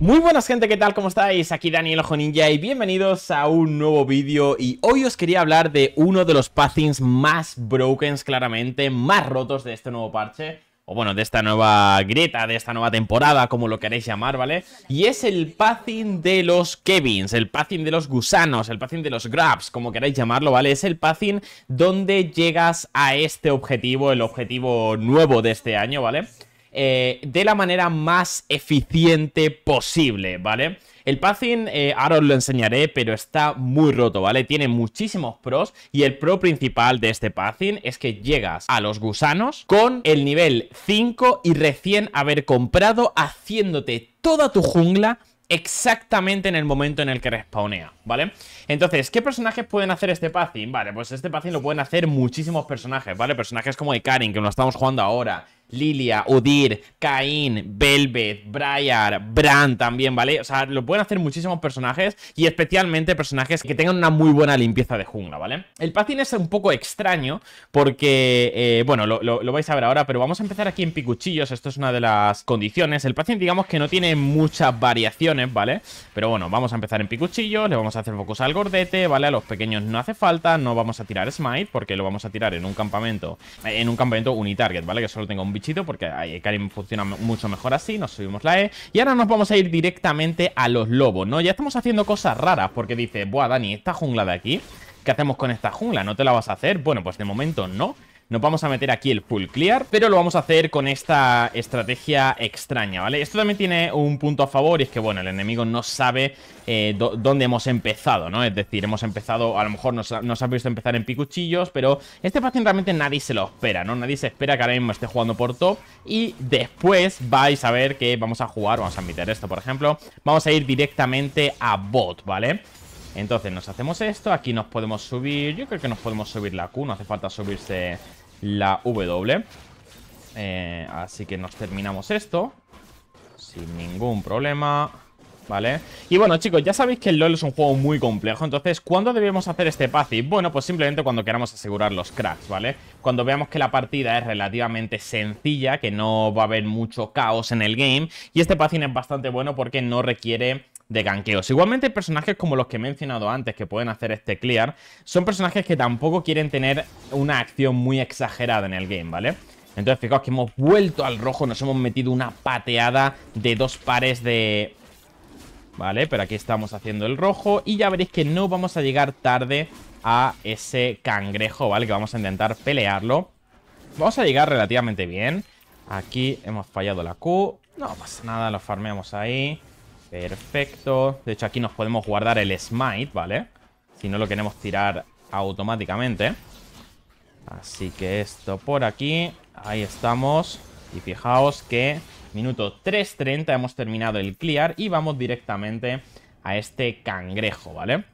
Muy buenas gente, ¿qué tal? ¿Cómo estáis? Aquí Daniel Ojo Ninja y bienvenidos a un nuevo vídeo y hoy os quería hablar de uno de los pathings más broken, claramente, más rotos de este nuevo parche o bueno, de esta nueva grieta, de esta nueva temporada, como lo queréis llamar, ¿vale? Y es el pathing de los Kevins, el pathing de los gusanos, el pathing de los grabs, como queráis llamarlo, ¿vale? Es el pathing donde llegas a este objetivo, el objetivo nuevo de este año, ¿vale? vale eh, de la manera más eficiente posible, ¿vale? El passing, eh, ahora os lo enseñaré, pero está muy roto, ¿vale? Tiene muchísimos pros y el pro principal de este passing es que llegas a los gusanos con el nivel 5 y recién haber comprado haciéndote toda tu jungla exactamente en el momento en el que respawnea, ¿vale? Entonces, ¿qué personajes pueden hacer este passing? Vale, pues este passing lo pueden hacer muchísimos personajes, ¿vale? Personajes como Ekarin, que no estamos jugando ahora, Lilia, Udir, Caín, Velvet, Briar, Bran también, ¿vale? O sea, lo pueden hacer muchísimos personajes y especialmente personajes que tengan una muy buena limpieza de jungla, ¿vale? El patín es un poco extraño porque, eh, bueno, lo, vais a ver ahora, pero vamos a empezar aquí en picuchillos, esto es una de las condiciones. El patín digamos que no tiene muchas variaciones, ¿vale? Pero bueno, vamos a empezar en picuchillos, le vamos a hacer focus al gordete, ¿vale? A los pequeños no hace falta, no vamos a tirar smite porque lo vamos a tirar en un campamento, en un campamento unitarget, ¿vale? Que solo tengo un chito porque ahí Karim funciona mucho mejor así. Nos subimos la E. Y ahora nos vamos a ir directamente a los lobos, ¿no? Ya estamos haciendo cosas raras porque dice, buah, Dani, esta jungla de aquí... ¿Qué hacemos con esta jungla? ¿No te la vas a hacer? Bueno, pues de momento no nos vamos a meter aquí el full clear, pero lo vamos a hacer con esta estrategia extraña, ¿vale? Esto también tiene un punto a favor y es que, bueno, el enemigo no sabe eh, dónde hemos empezado, ¿no? Es decir, hemos empezado, a lo mejor nos, nos han visto empezar en picuchillos, pero este pack realmente nadie se lo espera, ¿no? Nadie se espera que ahora mismo esté jugando por top y después vais a ver que vamos a jugar, vamos a meter esto, por ejemplo, vamos a ir directamente a bot, ¿vale? Entonces nos hacemos esto, aquí nos podemos subir, yo creo que nos podemos subir la Q, no hace falta subirse la W. Eh, así que nos terminamos esto sin ningún problema, ¿vale? Y bueno, chicos, ya sabéis que el LoL es un juego muy complejo, entonces, ¿cuándo debemos hacer este passive? Bueno, pues simplemente cuando queramos asegurar los cracks, ¿vale? Cuando veamos que la partida es relativamente sencilla, que no va a haber mucho caos en el game, y este passing es bastante bueno porque no requiere de canqueos. Igualmente personajes como los que he mencionado antes que pueden hacer este clear, son personajes que tampoco quieren tener una acción muy exagerada en el game, ¿vale? Entonces fijaos que hemos vuelto al rojo, nos hemos metido una pateada de dos pares de... Vale, pero aquí estamos haciendo el rojo y ya veréis que no vamos a llegar tarde a ese cangrejo, ¿vale? Que vamos a intentar pelearlo. Vamos a llegar relativamente bien. Aquí hemos fallado la Q. No pasa nada, lo farmeamos ahí. Perfecto. De hecho, aquí nos podemos guardar el smite, ¿vale? Si no lo queremos tirar automáticamente. Así que esto por aquí. Ahí estamos. Y fijaos que minuto 3.30 hemos terminado el clear y vamos directamente a este cangrejo, ¿vale?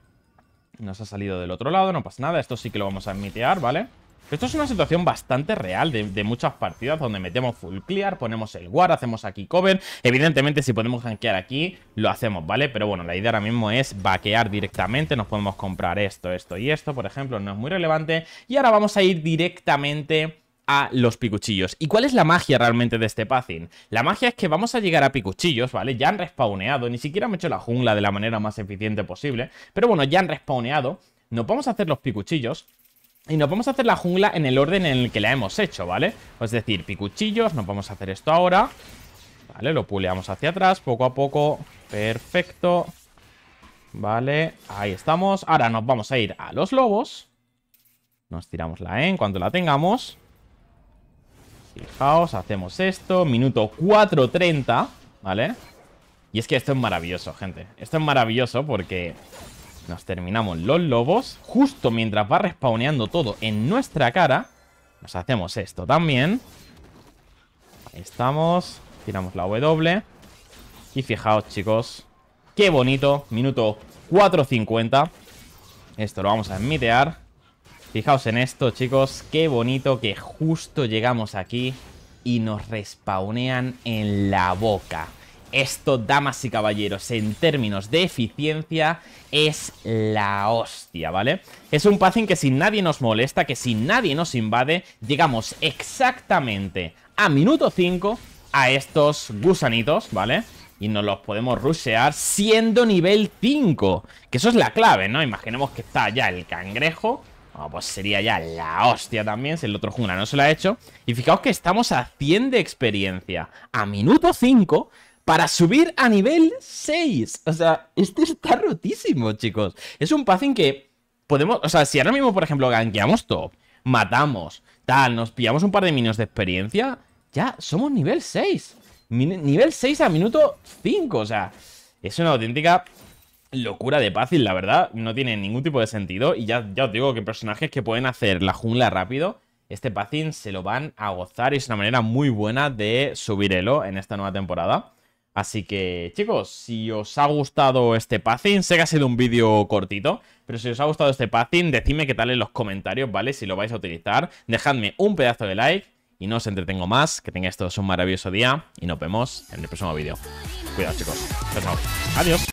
Nos ha salido del otro lado, no pasa nada. Esto sí que lo vamos a mitear, ¿vale? vale esto es una situación bastante real de, muchas partidas donde metemos full clear, ponemos el guard, hacemos aquí cover. Evidentemente, si podemos gankear aquí, lo hacemos, ¿vale? Pero bueno, la idea ahora mismo es vaquear directamente. Nos podemos comprar esto, esto y esto, por ejemplo. No es muy relevante. Y ahora vamos a ir directamente a los picuchillos. ¿Y cuál es la magia realmente de este pathing? La magia es que vamos a llegar a picuchillos, ¿vale? Ya han respawneado, ni siquiera hemos hecho la jungla de la manera más eficiente posible, pero bueno, ya han respawneado. Nos vamos a hacer los picuchillos y nos vamos a hacer la jungla en el orden en el que la hemos hecho, ¿vale? Es decir, picuchillos, nos vamos a hacer esto ahora Vale, lo puleamos hacia atrás, poco a poco Perfecto Vale, ahí estamos Ahora nos vamos a ir a los lobos Nos tiramos la E en cuanto la tengamos Fijaos, hacemos esto Minuto 4.30, ¿vale? Y es que esto es maravilloso, gente Esto es maravilloso porque nos terminamos los lobos. Justo mientras va respawneando todo en nuestra cara. Nos hacemos esto también. Ahí estamos. Tiramos la W. Y fijaos, chicos. Qué bonito. Minuto 4.50. Esto lo vamos a emitear. Fijaos en esto, chicos. Qué bonito que justo llegamos aquí y nos respawnean en la boca. Esto, damas y caballeros, en términos de eficiencia, es la hostia, ¿vale? Es un passing que si nadie nos molesta, que si nadie nos invade, llegamos exactamente a minuto 5 a estos gusanitos, ¿vale? y nos los podemos rushear siendo nivel 5. Que eso es la clave, ¿no? Imaginemos que está ya el cangrejo. Ah, pues sería ya la hostia también si el otro jungla no se lo ha hecho. Y fijaos que estamos a 100 de experiencia. A minuto 5 para subir a nivel 6. O sea, este está rotísimo, chicos. Es un pacing que podemos... O sea, si ahora mismo, por ejemplo, ganqueamos top, matamos, tal, nos pillamos un par de minions de experiencia, ya somos nivel 6. nivel 6 a minuto 5, o sea, es una auténtica locura de fácil, la verdad. No tiene ningún tipo de sentido. Y ya, ya os digo que personajes que pueden hacer la jungla rápido, este Pacin se lo van a gozar y es una manera muy buena de subir elo en esta nueva temporada. Así que, chicos, si os ha gustado este patín, sé que ha sido un vídeo cortito, pero si os ha gustado este patín, decidme qué tal en los comentarios, ¿vale? Si lo vais a utilizar, dejadme un pedazo de like y no os entretengo más, que tengáis todos un maravilloso día y nos vemos en el próximo vídeo. Cuidado, chicos. Adiós.